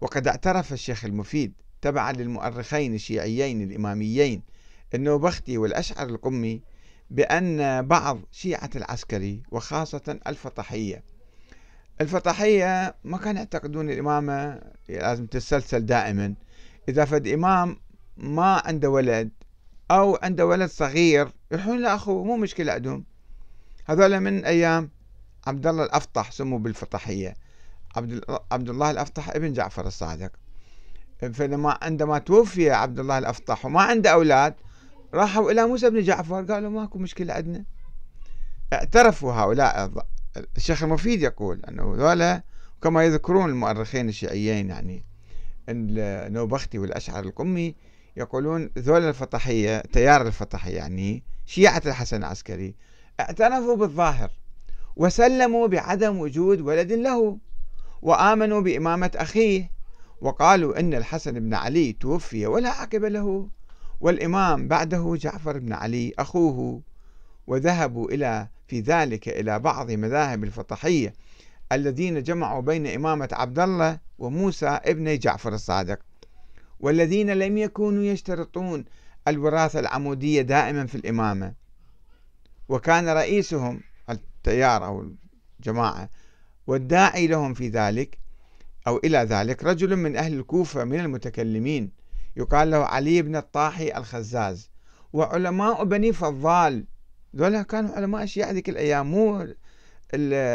وقد اعترف الشيخ المفيد تبعا للمؤرخين الشيعيين الإماميين النوبختي والأشعر القمي بأن بعض شيعة العسكري وخاصة الفطحية الفطحية ما كان يعتقدون الإمامة لازم تتسلسل دائما إذا فد إمام ما عنده ولد أو عنده ولد صغير يروحون لأخوه مو مشكلة عندهم هذول من أيام عبد الله الأفطح سموا بالفطحية عبد عبد الله الأفطح ابن جعفر الصادق فلما عندما توفي عبد الله الأفطح وما عنده أولاد راحوا إلى موسى بن جعفر قالوا ماكو مشكلة عندنا اعترفوا هؤلاء الشيخ المفيد يقول أنه ذولا كما يذكرون المؤرخين الشيعيين يعني النوبختي والأشعر القمي يقولون ذولا الفطحية تيار الفطحية يعني شيعة الحسن العسكري اعترفوا بالظاهر وسلموا بعدم وجود ولد له وآمنوا بإمامة أخيه وقالوا أن الحسن بن علي توفي ولا عقب له والإمام بعده جعفر بن علي أخوه وذهبوا إلى في ذلك إلى بعض مذاهب الفطحية الذين جمعوا بين إمامة عبد الله وموسى ابن جعفر الصادق والذين لم يكونوا يشترطون الوراثة العمودية دائما في الإمامة وكان رئيسهم التيار أو الجماعة والداعي لهم في ذلك أو إلى ذلك رجل من أهل الكوفة من المتكلمين يقال له علي بن الطاحي الخزاز وعلماء بني فضال ذولا كانوا علماء الشيعة ذيك الأيام مو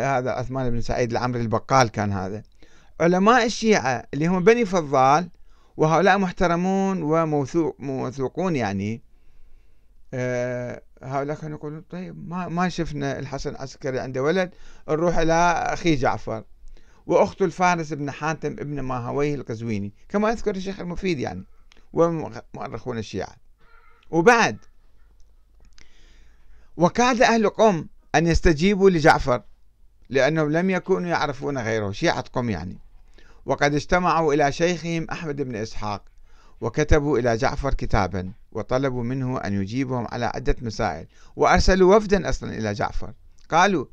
هذا عثمان بن سعيد العمري البقال كان هذا علماء الشيعة اللي هم بني فضال وهؤلاء محترمون وموثوقون يعني آه، هؤلاء كانوا يقولون طيب ما ما شفنا الحسن العسكري عنده ولد نروح الى اخي جعفر واخته الفارس بن حاتم ابن ماهويه القزويني كما يذكر الشيخ المفيد يعني ومؤرخون الشيعه وبعد وكاد اهل قم ان يستجيبوا لجعفر لانهم لم يكونوا يعرفون غيره شيعه قم يعني وقد اجتمعوا الى شيخهم احمد بن اسحاق وكتبوا إلى جعفر كتابا وطلبوا منه أن يجيبهم على عدة مسائل وأرسلوا وفدا أصلا إلى جعفر قالوا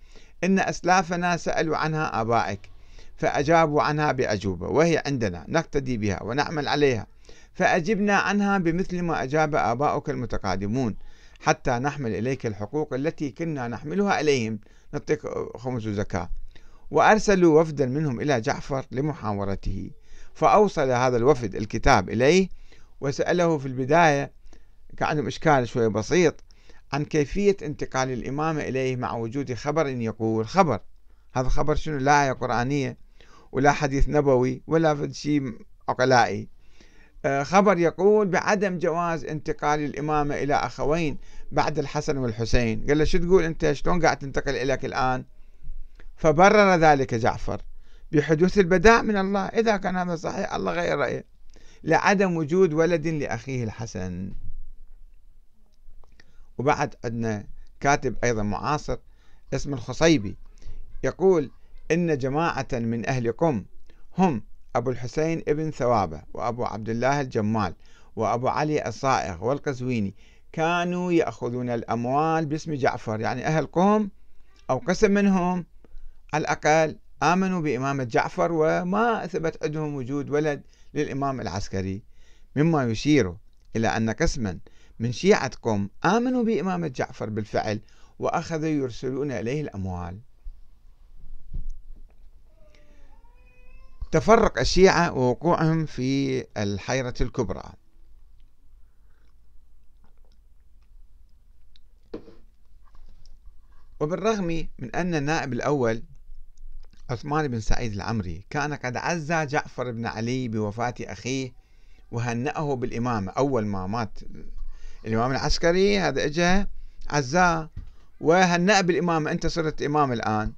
إن أسلافنا سألوا عنها آبائك فأجابوا عنها بأجوبة وهي عندنا نقتدي بها ونعمل عليها فأجبنا عنها بمثل ما أجاب آباؤك المتقادمون حتى نحمل إليك الحقوق التي كنا نحملها إليهم نعطيك خمس زكاة وأرسلوا وفدا منهم إلى جعفر لمحاورته فأوصل هذا الوفد الكتاب إليه وسأله في البداية كان عندهم إشكال شوي بسيط عن كيفية انتقال الإمامة إليه مع وجود خبر يقول خبر هذا خبر شنو لا آية قرآنية ولا حديث نبوي ولا شيء عقلائي آه، خبر يقول بعدم جواز انتقال الإمامة إلى أخوين بعد الحسن والحسين قال له شو تقول أنت شلون قاعد تنتقل إليك الآن فبرر ذلك جعفر بحدوث البداء من الله إذا كان هذا صحيح الله غير رأيه لعدم وجود ولد لأخيه الحسن وبعد عندنا كاتب أيضا معاصر اسمه الخصيبي يقول إن جماعة من أهل قم هم أبو الحسين ابن ثوابة وأبو عبد الله الجمال وأبو علي الصائغ والقزويني كانوا يأخذون الأموال باسم جعفر يعني أهل قوم أو قسم منهم على الأقل آمنوا بإمامة جعفر وما ثبت عندهم وجود ولد للإمام العسكري مما يشير إلى أن قسما من شيعتكم آمنوا بإمامة جعفر بالفعل وأخذوا يرسلون إليه الأموال تفرق الشيعة ووقوعهم في الحيرة الكبرى وبالرغم من أن النائب الأول عثمان بن سعيد العمري كان قد عزى جعفر بن علي بوفاة أخيه وهنأه بالإمامة أول ما مات الإمام العسكري هذا إجا عزاه وهنأ بالإمامة أنت صرت إمام الآن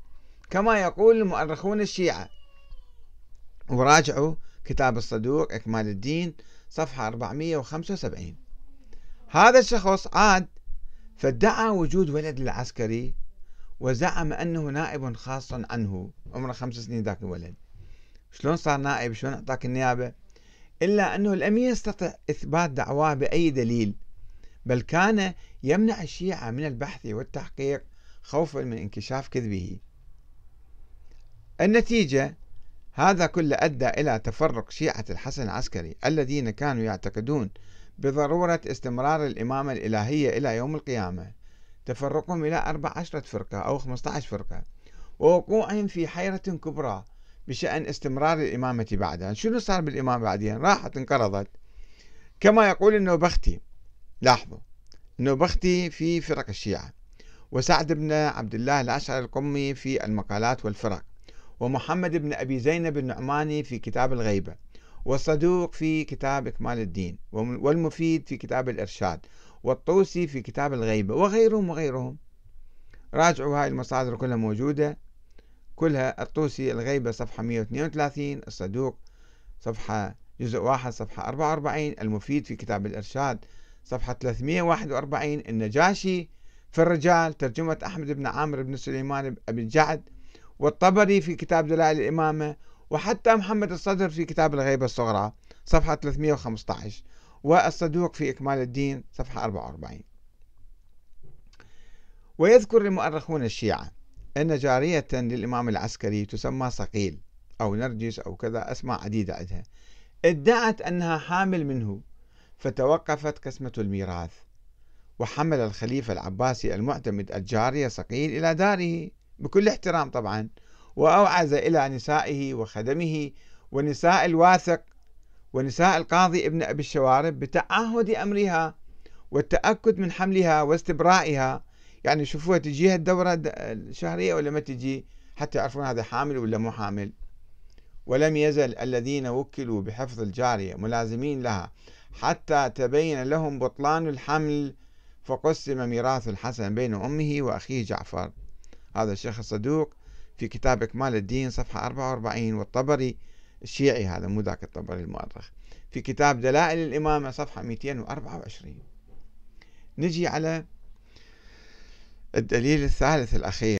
كما يقول المؤرخون الشيعة وراجعوا كتاب الصدوق إكمال الدين صفحة 475 هذا الشخص عاد فادعى وجود ولد العسكري وزعم أنه نائب خاص عنه عمره خمس سنين ذاك الولد شلون صار نائب شلون أعطاك النيابة إلا أنه لم يستطع إثبات دعواه بأي دليل بل كان يمنع الشيعة من البحث والتحقيق خوفا من انكشاف كذبه النتيجة هذا كله أدى إلى تفرق شيعة الحسن العسكري الذين كانوا يعتقدون بضرورة استمرار الإمامة الإلهية إلى يوم القيامة تفرقهم إلى 14 فرقة أو 15 فرقة ووقوعهم في حيرة كبرى بشأن استمرار الإمامة بعدها شنو صار بالإمامة بعدين راحت انقرضت كما يقول النوبختي لاحظوا النوبختي في فرق الشيعة وسعد بن عبد الله الأشعري القمي في المقالات والفرق ومحمد بن أبي زينب النعماني في كتاب الغيبة والصدوق في كتاب إكمال الدين والمفيد في كتاب الإرشاد والطوسي في كتاب الغيبة وغيرهم وغيرهم راجعوا هاي المصادر كلها موجودة كلها الطوسي الغيبة صفحة 132 الصدوق صفحة جزء واحد صفحة 44 المفيد في كتاب الإرشاد صفحة 341 النجاشي في الرجال ترجمة أحمد بن عامر بن سليمان أبي الجعد والطبري في كتاب دلائل الإمامة وحتى محمد الصدر في كتاب الغيبة الصغرى صفحة 315 والصدوق في إكمال الدين صفحة 44 ويذكر المؤرخون الشيعة أن جارية للإمام العسكري تسمى صقيل أو نرجس أو كذا أسماء عديدة عندها ادعت أنها حامل منه فتوقفت قسمة الميراث وحمل الخليفة العباسي المعتمد الجارية صقيل إلى داره بكل احترام طبعا وأوعز إلى نسائه وخدمه ونساء الواثق ونساء القاضي ابن أبي الشوارب بتعهد أمرها والتأكد من حملها واستبرائها يعني شوفوها تجيها الدورة الشهرية ولا ما تجي حتى يعرفون هذا حامل ولا مو حامل ولم يزل الذين وكلوا بحفظ الجارية ملازمين لها حتى تبين لهم بطلان الحمل فقسم ميراث الحسن بين أمه وأخيه جعفر هذا الشيخ الصدوق في كتاب إكمال الدين صفحة 44 والطبري الشيعي هذا مو ذاك الطبري المؤرخ في كتاب دلائل الإمامة صفحة 224 نجي على الدليل الثالث الأخير